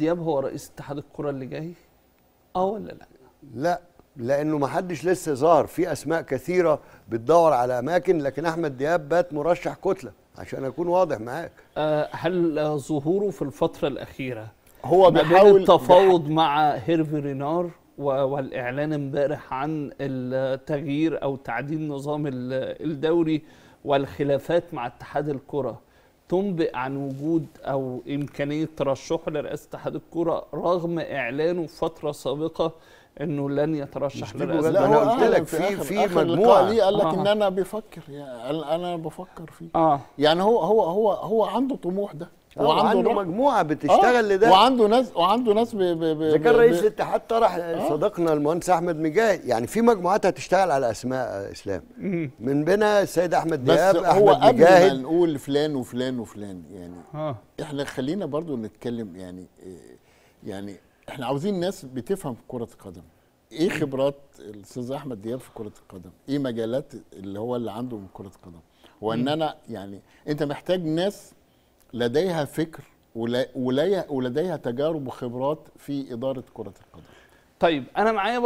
دياب هو رئيس اتحاد الكره اللي جاي اه ولا لا لا لانه ما حدش لسه ظهر في اسماء كثيره بتدور على اماكن لكن احمد دياب بات مرشح كتله عشان اكون واضح معاك آه، هل ظهوره في الفتره الاخيره هو بيحاول التفاوض مع هيرفي رينار والاعلان امبارح عن التغيير او تعديل نظام الدوري والخلافات مع اتحاد الكره تنبئ عن وجود او امكانيه ترشحه لرئاسه اتحاد الكوره رغم اعلانه فتره سابقه انه لن يترشح لرئاسه لا انا قلت لك في في مجموعه قال لك آه. ان انا بفكر يعني انا بفكر فيه آه. يعني هو هو هو هو عنده طموح ده اه، وعنده عنده مجموعه بتشتغل اه، لده وعنده ناس وعنده ناس ب... ب... ب... كان رئيس الاتحاد طرح اه. صديقنا المهندس احمد مجاهد يعني في مجموعات هتشتغل على اسماء اسلام من بينها السيد احمد دياب بس احمد هو قبل مجاهد ما نقول فلان وفلان وفلان يعني آه. احنا خلينا برضو نتكلم يعني يعني احنا عاوزين ناس بتفهم في كره القدم ايه خبرات الاستاذ احمد دياب في كره القدم ايه مجالات اللي هو اللي عنده من كره القدم وان انا يعني انت محتاج ناس لديها فكر ولديها تجارب وخبرات في اداره كره القدم طيب انا معايا